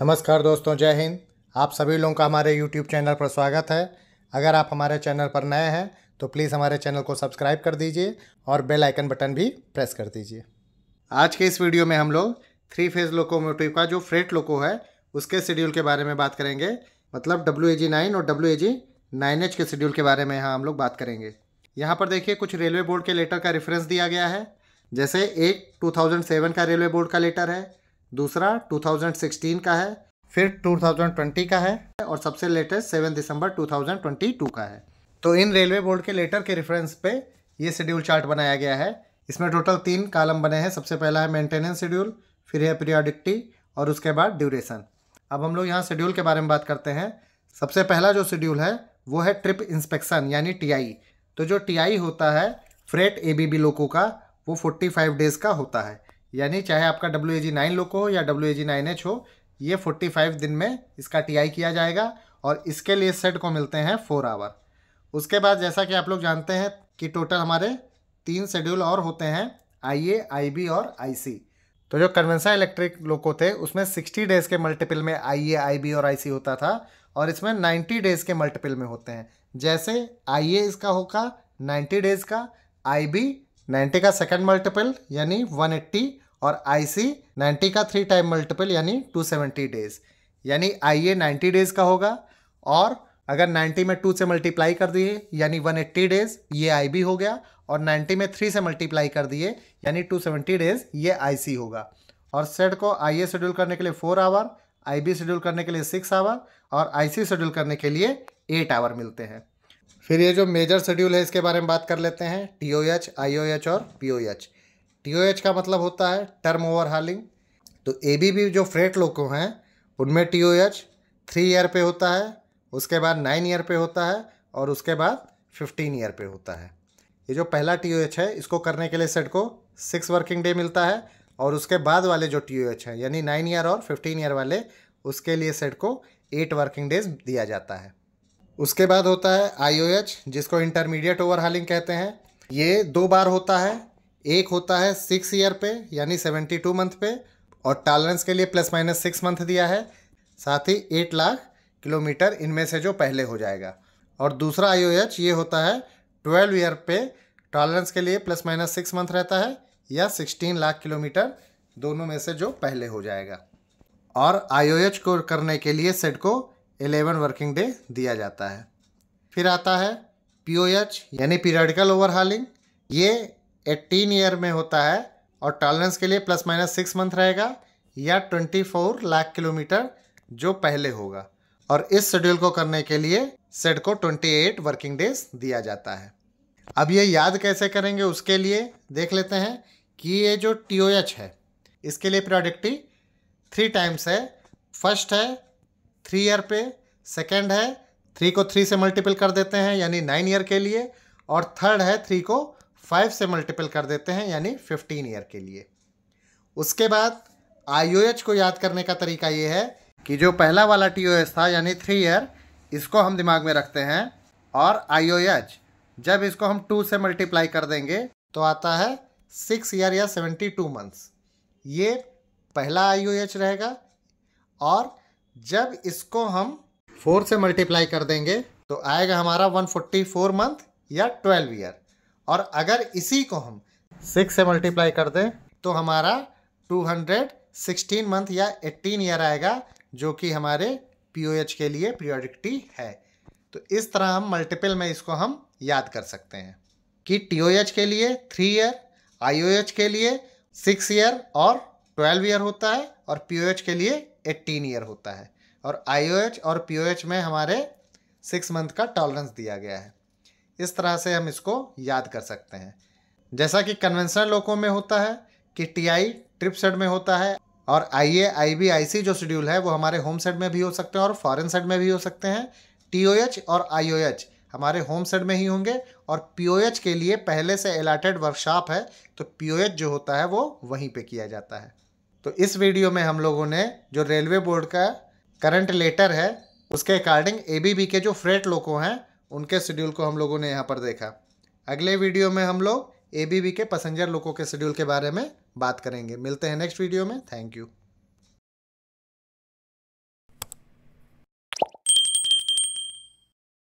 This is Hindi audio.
नमस्कार दोस्तों जय हिंद आप सभी लोगों का हमारे यूट्यूब चैनल पर स्वागत है अगर आप हमारे चैनल पर नए हैं तो प्लीज़ हमारे चैनल को सब्सक्राइब कर दीजिए और बेल आइकन बटन भी प्रेस कर दीजिए आज के इस वीडियो में हम लोग थ्री फेज लोकोमोटिव का जो फ्रेट लोको है उसके शेड्यूल के बारे में बात करेंगे मतलब डब्ल्यू ए जी नाइन और W A G nine H के शेड्यूल के बारे में यहाँ हम लोग बात करेंगे यहाँ पर देखिए कुछ रेलवे बोर्ड के लेटर का रेफरेंस दिया गया है जैसे एक टू का रेलवे बोर्ड का लेटर है दूसरा 2016 का है फिर 2020 का है और सबसे लेटेस्ट सेवन दिसंबर 2022 का है तो इन रेलवे बोर्ड के लेटर के रेफरेंस पे ये शेड्यूल चार्ट बनाया गया है इसमें टोटल तीन कालम बने हैं सबसे पहला है मेंटेनेंस शेड्यूल फिर है पीरियडिक्टी और उसके बाद ड्यूरेशन अब हम लोग यहाँ शेड्यूल के बारे में बात करते हैं सबसे पहला जो शेड्यूल है वो है ट्रिप इंस्पेक्शन यानी टी तो जो टी होता है फ्रेट ए लोको का वो फोर्टी डेज़ का होता है यानी चाहे आपका W A G nine loco हो या W A G nine H हो ये फोर्टी फाइव दिन में इसका टी आई किया जाएगा और इसके लिए सेट को मिलते हैं फोर आवर उसके बाद जैसा कि आप लोग जानते हैं कि टोटल हमारे तीन शेड्यूल और होते हैं आई ए आई बी और आई सी तो जो कन्वेंसा इलेक्ट्रिक लोको थे उसमें सिक्सटी डेज़ के मल्टीपल में आई ए आई बी और आई सी होता था और इसमें नाइन्टी डेज़ के मल्टीपल में होते हैं जैसे आई ए इसका होगा नाइन्टी डेज़ का आई बी 90 का सेकंड मल्टीपल यानी 180 और सी 90 का थ्री टाइम मल्टीपल यानी 270 डेज यानी ए नाइन्टी डेज का होगा और अगर 90 में 2 से मल्टीप्लाई कर दिए यानी 180 डेज ये आई बी हो गया और 90 में 3 से मल्टीप्लाई कर दिए यानी 270 डेज ये आई सी होगा और सेट को आई ए शेड्यूल करने के लिए four hour I B schedule करने के लिए सिक्स आवर और आई सी शेड्यूल करने के लिए एट आवर मिलते हैं फिर ये जो मेजर शेड्यूल है इसके बारे में बात कर लेते हैं T O H I O H और P O H T O H का मतलब होता है टर्म ओवर हालिंग तो ए बी बी जो फ्रेट लोको हैं उनमें T O H three year पे होता है उसके बाद नाइन ईयर पे होता है और उसके बाद फिफ्टीन ईयर पे होता है ये जो पहला टी ओ एच है इसको करने के लिए सेट को सिक्स वर्किंग डे मिलता है और उसके बाद वाले जो टी ओ एच हैं यानी नाइन ईयर और फिफ्टीन ईयर वाले उसके लिए सेट को एट वर्किंग डेज दिया जाता है उसके बाद होता है आई जिसको इंटरमीडिएट ओवरहालिंग कहते हैं ये दो बार होता है एक होता है सिक्स ईयर पे यानी सेवेंटी टू मंथ पे और टॉलरेंस के लिए प्लस माइनस सिक्स मंथ दिया है साथ ही एट लाख किलोमीटर इनमें से जो पहले हो जाएगा और दूसरा आई ये होता है ट्वेल्व ईयर पे टॉलरेंस के लिए प्लस माइनस सिक्स मंथ रहता है या सिक्सटीन लाख किलोमीटर दोनों में से जो पहले हो जाएगा और आई को करने के लिए सेट को एलेवन वर्किंग डे दिया जाता है फिर आता है पी यानी पीरियडिकल हालिंग ये एट्टीन ईयर में होता है और टॉलरेंस के लिए प्लस माइनस सिक्स मंथ रहेगा या ट्वेंटी फोर लाख किलोमीटर जो पहले होगा और इस शेड्यूल को करने के लिए सेट को ट्वेंटी एट वर्किंग डेज दिया जाता है अब ये याद कैसे करेंगे उसके लिए देख लेते हैं कि ये जो टी है इसके लिए प्रोडक्टी थ्री टाइम्स है फर्स्ट है थ्री ईयर पे सेकेंड है थ्री को थ्री से मल्टीपल कर देते हैं यानी नाइन ईयर के लिए और थर्ड है थ्री को फाइव से मल्टीपल कर देते हैं यानी फिफ्टीन ईयर के लिए उसके बाद आई को याद करने का तरीका ये है कि जो पहला वाला टी था यानी थ्री ईयर इसको हम दिमाग में रखते हैं और आई जब इसको हम टू से मल्टीप्लाई कर देंगे तो आता है सिक्स ईयर या सेवेंटी टू मंथ्स ये पहला आई रहेगा और जब इसको हम फोर से मल्टीप्लाई कर देंगे तो आएगा हमारा 144 मंथ या 12 ईयर और अगर इसी को हम सिक्स से मल्टीप्लाई कर दें तो हमारा 216 मंथ या 18 ईयर आएगा जो कि हमारे पीओएच के लिए प्रियोरिटी है तो इस तरह हम मल्टीपल में इसको हम याद कर सकते हैं कि टीओएच के लिए थ्री ईयर आईओएच के लिए सिक्स ईयर और ट्वेल्व ईयर होता है और पीओएच के लिए एट्टीन ईयर होता है और आई और पी में हमारे सिक्स मंथ का टॉलरेंस दिया गया है इस तरह से हम इसको याद कर सकते हैं जैसा कि कन्वेंशनल लोगों में होता है कि टी आई ट्रिप सेट में होता है और आई ए आई बी आई सी जो शेड्यूल है वो हमारे होम सेट में भी हो सकते हैं और फॉरेन सेट में भी हो सकते हैं टी ओ एच और आई ओ एच हमारे होम सेट में ही होंगे और पी ओ एच के लिए पहले से अलाटेड वर्कशॉप है तो पी ओ एच जो होता है वो वहीं पे किया जाता है तो इस वीडियो में हम लोगों ने जो रेलवे बोर्ड का करंट लेटर है उसके अकॉर्डिंग बी के जो फ्रेट लोको हैं उनके शेड्यूल को हम लोगों ने यहाँ पर देखा अगले वीडियो में हम लोग एबीबी के पैसेंजर लोगों के शेड्यूल के बारे में बात करेंगे मिलते हैं नेक्स्ट वीडियो में थैंक यू